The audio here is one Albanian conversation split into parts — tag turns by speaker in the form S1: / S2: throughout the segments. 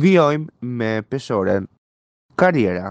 S1: Vjojmë me peshoren Kariera.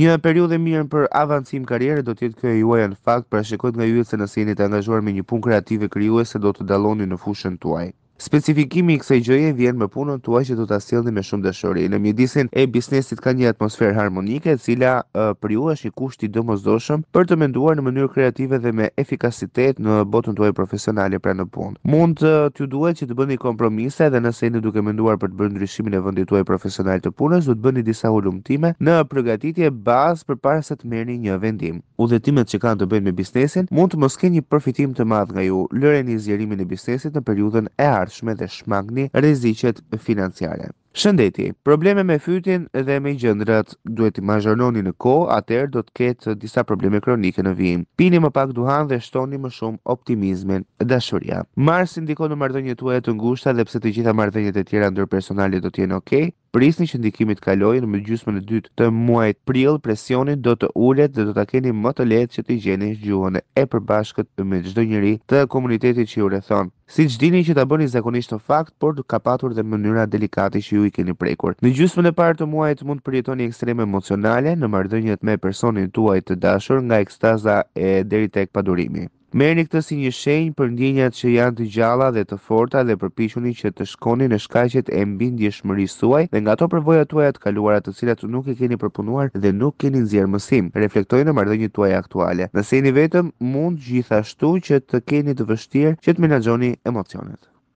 S1: Një periudhë e mirë për avancim karriere do të jetë kjo juaj në fakt, pra shikojt nga ju se nëse jeni të angazhuar me një punë kreative krijuese do të dalloni në fushën tuaj. Specifikimi i kësaj gjëje vjen me punën tuaj që do ta sjellni me shumë dashuri. Në mjedisin e biznesit ka një atmosferë harmonike, e cila për ju është një kushti i domosdoshëm për të menduar në mënyrë kreative dhe me efikasitet në botën tuaj profesionale pra në punë. Mund të t'ju duhet që të bëni kompromise dhe nëse jeni duke menduar për të bërë ndryshimin e vendit tuaj profesional të punës, do të bëni disa ullumtime në përgatitje bazë para se të merrni një vendim. Udhëtimet që kanë të bëjnë me biznesin mund të mos kenë një përfitim të madh nga ju. Lëreni zgjerimin e biznesit në periudhën e ardhshme dhe shmangni rreziqet financiare. Shëndeti, probleme me fytin dhe me gjëndrat duhet i mazhërnoni në ko, atër do të ketë disa probleme kronike në vijim. Pini më pak duhan dhe shtoni më shumë optimizmin dhe shurja. Marsin diko në mardhënjë të të ngushta dhe pse të gjitha mardhënjët e tjera ndër personalit do tjenë okej, prisni që ndikimi të kalojë në gjysmën e dytë të muajit prill, presioni do të ulet dhe do ta keni më të lehtë që të gjeni gjuhën e përbashkët me çdo njeri të komunitetit që ju rrethon. Si që dini që ta bëni zakonisht të fakt, por ka patur dhe mënyra delikati që ju i keni prekur. Në gjysmën e parë të muajit mund të përjetoni ekstreme emocionale në marrëdhëniet me personin tuaj të dashur nga ekstaza e deri tek padurimi. Merë një këtë si një shenjë për ndjenjat që janë të gjalla dhe të forta dhe përpishunin që të shkoni në shkajqet e mbindje shmëri suaj dhe nga to përvoja të uajat kaluarat të cilat nuk e keni përpunuar dhe nuk keni në mësim, reflektojnë në mardhe të uaj aktuale. Nëse një vetëm mund gjithashtu që të keni të vështirë që të menagjoni emocionet.